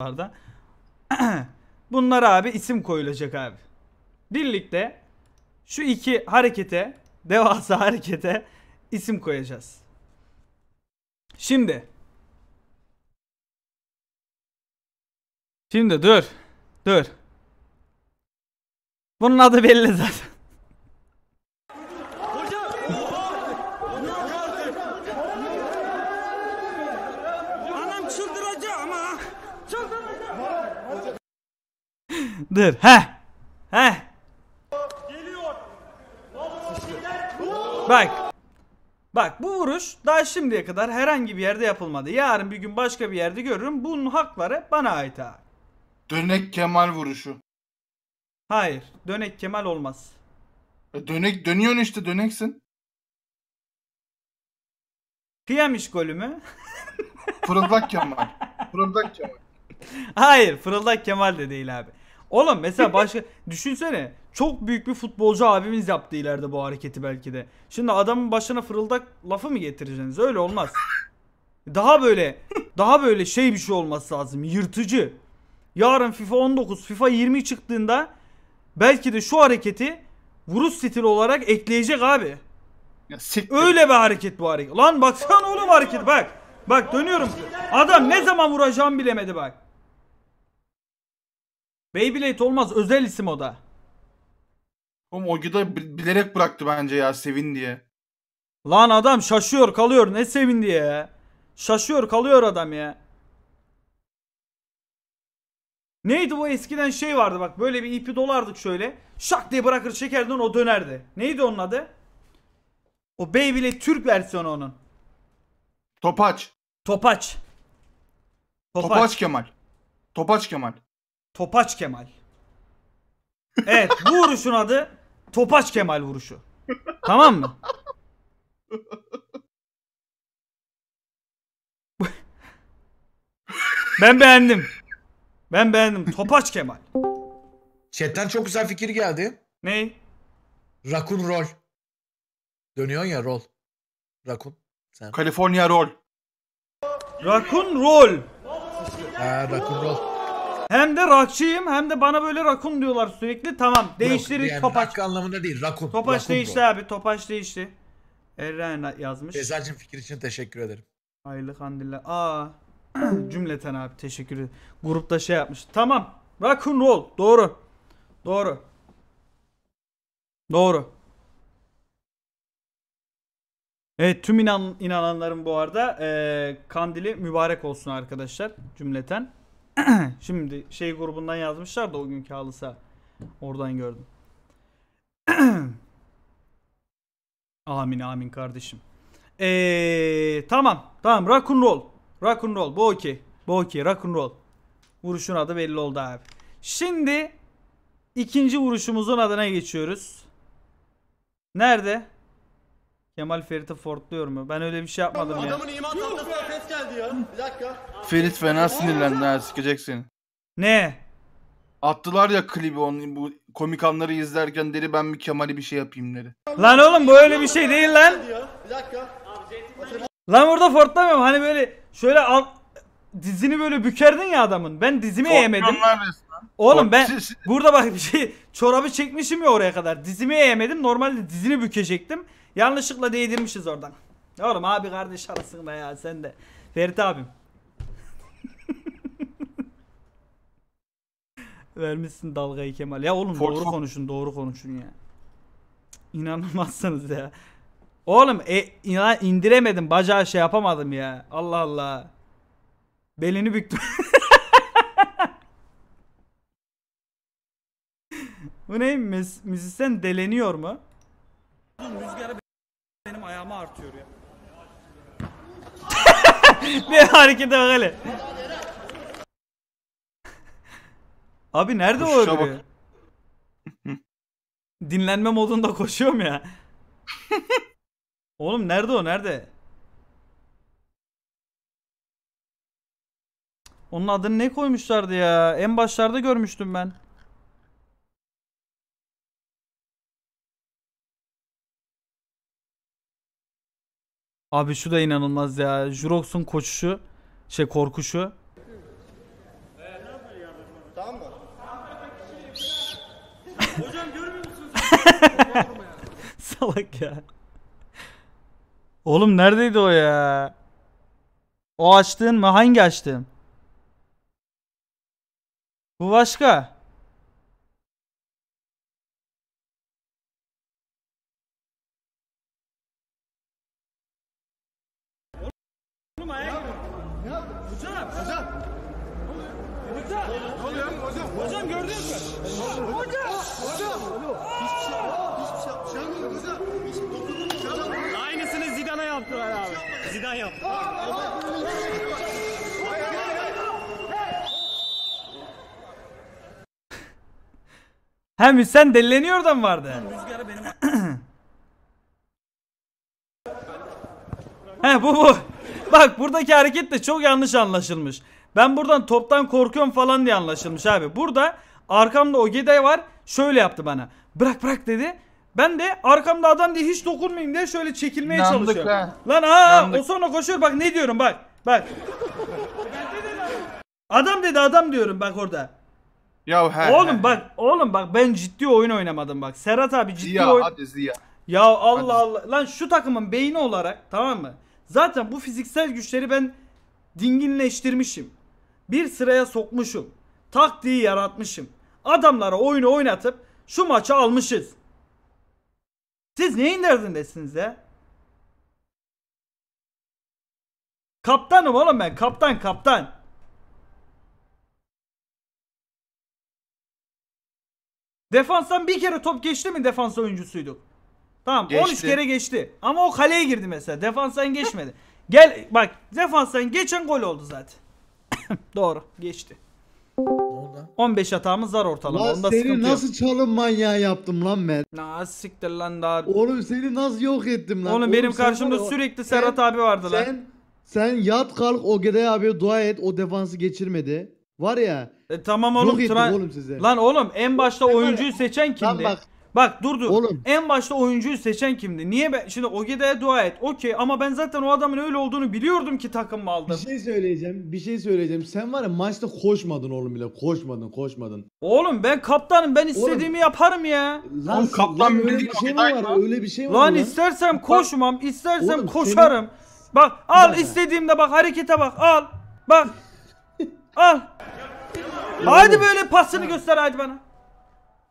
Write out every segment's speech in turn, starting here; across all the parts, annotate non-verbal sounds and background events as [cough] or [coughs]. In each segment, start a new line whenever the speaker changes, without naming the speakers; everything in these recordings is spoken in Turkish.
Bunlardan. [clears throat] Bunlar abi isim koyulacak abi. Birlikte şu iki harekete, devasa [laughs] harekete isim koyacağız. Şimdi. Şimdi dur. Dur. Bunun adı belli zaten. dır. Heh. Heh. Bak. Bak bu vuruş daha şimdiye kadar herhangi bir yerde yapılmadı. Yarın bir gün başka bir yerde görürüm. Bunun hakları bana ait abi. Dönek Kemal vuruşu. Hayır. Dönek Kemal olmaz. E dönek dönüyorsun işte döneksin. Kıyamış golü mü? Fırıldak [laughs] Kemal. Fırıldak Kemal. Hayır, Fırıldak Kemal de değil abi. Oğlum mesela başka [laughs] düşünsene çok büyük bir futbolcu abimiz yaptı ileride bu hareketi belki de. Şimdi adamın başına fırıldak lafı mı getireceksiniz? Öyle olmaz. Daha böyle [laughs] daha böyle şey bir şey olması lazım. Yırtıcı. Yarın FIFA 19, FIFA 20 çıktığında belki de şu hareketi vuruş stili olarak ekleyecek abi. Ya Öyle bir hareket bu hareket. Lan baksana oğlum hareket bak. Bak dönüyorum. Adam ne zaman vuracağım bilemedi bak. Beyblade olmaz özel isim o da. Oğlum Ogi da bilerek bıraktı bence ya sevin diye. Lan adam şaşıyor kalıyor ne sevindi ya. Şaşıyor kalıyor adam ya. Neydi bu eskiden şey vardı bak böyle bir ipi dolardık şöyle. Şak diye bırakır çekerdin o dönerdi. Neydi onun adı? O Beyblade Türk versiyonu onun. Topaç. Topaç. Topaç. Topaç Kemal. Topaç Kemal. Topaç Kemal. Evet bu vuruşun adı Topaç Kemal vuruşu. Tamam mı? ben beğendim. Ben beğendim. Topaç Kemal. Chatten çok güzel fikir geldi. Ne? Rakun rol. Dönüyorsun ya rol. Rakun. Sen. Kaliforniya rol. Rakun rol. Ha, rakun rol. Hem de rakçıyım hem de bana böyle rakun diyorlar sürekli. Tamam değiştirdik yani topaç. Rakı anlamında değil rakun. Topaç rakun değişti bro. abi topaç değişti. Eren yazmış. Cezacım fikir için teşekkür ederim. Hayırlı kandiller. Aa [clears throat] cümleten abi teşekkür ederim. Grupta şey yapmış. Tamam rakun rol doğru. Doğru. Doğru. Evet tüm inan, inananların bu arada e, kandili mübarek olsun arkadaşlar cümleten. [clears throat] Şimdi şey grubundan yazmışlar da o günkü halısa. Oradan gördüm. [clears throat] amin amin kardeşim. Ee, tamam. Tamam rock and roll. Rock and roll. Bu okey. Bu okey. Rock and roll. Vuruşun adı belli oldu abi. Şimdi ikinci vuruşumuzun adına geçiyoruz. Nerede? Kemal Ferit'i fortluyor mu? Ben öyle bir şey yapmadım ya geldi ya. Bir dakika.
Ferit fena sinirlendi
ha sikecek Ne? Attılar ya klibi onun bu komik anları izlerken dedi ben bir Kemal'i bir şey yapayım dedi. Lan oğlum bu öyle bir şey değil lan. Bir dakika. Lan burada fortlamıyorum hani böyle şöyle al, dizini böyle bükerdin ya adamın. Ben dizimi yemedim. Oğlum ben [laughs] burada bak bir şey çorabı çekmişim ya oraya kadar. Dizimi yemedim. Normalde dizini bükecektim. Yanlışlıkla değdirmişiz oradan. Oğlum abi kardeş arasında ya sen de. Ferit abim. [laughs] Vermişsin dalgayı Kemal. Ya oğlum Ford doğru Ford. konuşun doğru konuşun ya. İnanılmazsınız ya. Oğlum e, inan, indiremedim bacağı şey yapamadım ya. Allah Allah. Belini büktüm. [laughs] Bu ne? Müzisyen deleniyor mu? Rüzgarı benim ayağıma artıyor ya. Bir harekete bak hele. Abi nerede o Koşuşa bak. Dinlenme modunda koşuyorum ya. Oğlum nerede o nerede? Onun adını ne koymuşlardı ya? En başlarda görmüştüm ben. Abi şu da inanılmaz ya. Jurox'un koşuşu, şey korkuşu. Tamam mı? Hocam görmüyor musunuz? [laughs] Salak ya. Oğlum neredeydi o ya? O açtığın mı? Hangi açtığın? Bu başka. Hocam. Hocam. Hocam. Hocam. Hocam. Hocam mü? Hocam. Hocam. Hocam. Aynısını Zidane'a yaptılar abi. Zidane yaptı. Hem sen delileniyor oradan vardı. Rüzgarı benim. [clears throat] He bu bu. Bak buradaki hareket de çok yanlış anlaşılmış. Ben buradan toptan korkuyorum falan diye anlaşılmış abi. Burada arkamda o gede var. Şöyle yaptı bana. Bırak bırak dedi. Ben de arkamda adam diye hiç dokunmayayım diye şöyle çekilmeye Nandık çalışıyorum. Lan, lan aa o sonra koşuyor bak ne diyorum bak. Bak. adam dedi adam diyorum bak orada. Ya he, Oğlum he. bak oğlum bak ben ciddi oyun oynamadım bak. Serhat abi ciddi Ziya, oyun. Hadi Ziya. Ya Allah hadi. Allah. Lan şu takımın beyni olarak tamam mı? Zaten bu fiziksel güçleri ben dinginleştirmişim. Bir sıraya sokmuşum. Taktiği yaratmışım. Adamlara oyunu oynatıp şu maçı almışız. Siz neyin derdindesiniz ya? Kaptanım oğlum ben. Kaptan kaptan. Defanstan bir kere top geçti mi defans oyuncusuyduk? Tamam geçti. 13 kere geçti. Ama o kaleye girdi mesela. Defanstan geçmedi. [laughs] Gel bak defanstan geçen gol oldu zaten. [coughs] Doğru geçti. 15 hatamız var ortalama. Lan Onda seni nasıl yok. çalım manyağı yaptım lan ben? Nasıl siktir lan daha. Oğlum seni nasıl yok ettim lan? Oğlum, Oğlum benim karşımda var, sürekli sen, Serhat abi vardı sen, lan. Sen, sen yat kalk Ogeday abiye dua et o defansı geçirmedi. Var ya. E, tamam oğlum. Yok tra- oğlum size. Lan oğlum en başta oyuncuyu seçen kimdi? Lan bak Bak durdu. Oğlum. En başta oyuncuyu seçen kimdi? Niye ben şimdi Ogeda'ya dua et. Okey ama ben zaten o adamın öyle olduğunu biliyordum ki takım aldım. Bir şey söyleyeceğim. Bir şey söyleyeceğim. Sen var ya maçta koşmadın oğlum bile. Koşmadın, koşmadın. Oğlum ben kaptanım. Ben istediğimi oğlum. yaparım ya. Lan, oğlum kaptan lan, öyle bir şey mi var? Öyle bir şey mi lan, var? Lan istersem koşmam, istersem oğlum, koşarım. Senin... Bak al Bana. istediğimde bak harekete bak. Al. Bak. [laughs] al. Hadi böyle pasını göster hadi bana.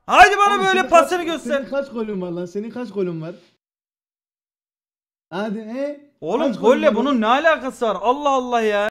Haydi bana Oğlum, böyle senin pasını göster. Senin
kaç golün var lan? Senin kaç golün var? Hadi he? Oğlum Kaç golle bunun ne alakası var? Allah Allah ya.